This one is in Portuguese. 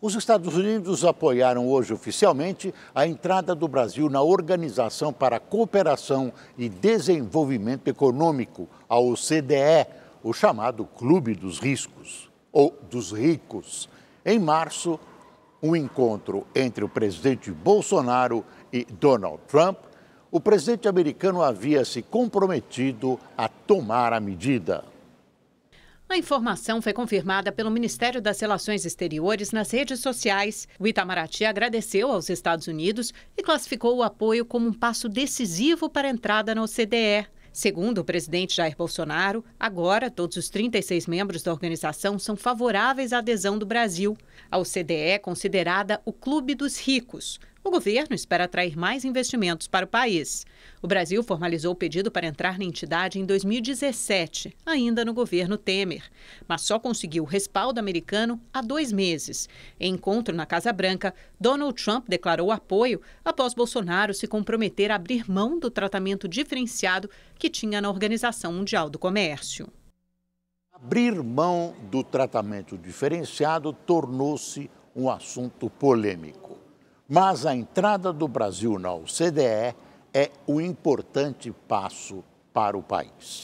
Os Estados Unidos apoiaram hoje oficialmente a entrada do Brasil na Organização para a Cooperação e Desenvolvimento Econômico, a OCDE, o chamado Clube dos Riscos, ou dos Ricos. Em março, um encontro entre o presidente Bolsonaro e Donald Trump, o presidente americano havia se comprometido a tomar a medida. A informação foi confirmada pelo Ministério das Relações Exteriores nas redes sociais. O Itamaraty agradeceu aos Estados Unidos e classificou o apoio como um passo decisivo para a entrada na OCDE. Segundo o presidente Jair Bolsonaro, agora todos os 36 membros da organização são favoráveis à adesão do Brasil. A OCDE é considerada o clube dos ricos o governo espera atrair mais investimentos para o país. O Brasil formalizou o pedido para entrar na entidade em 2017, ainda no governo Temer, mas só conseguiu o respaldo americano há dois meses. Em encontro na Casa Branca, Donald Trump declarou apoio após Bolsonaro se comprometer a abrir mão do tratamento diferenciado que tinha na Organização Mundial do Comércio. Abrir mão do tratamento diferenciado tornou-se um assunto polêmico mas a entrada do Brasil na OCDE é um importante passo para o país.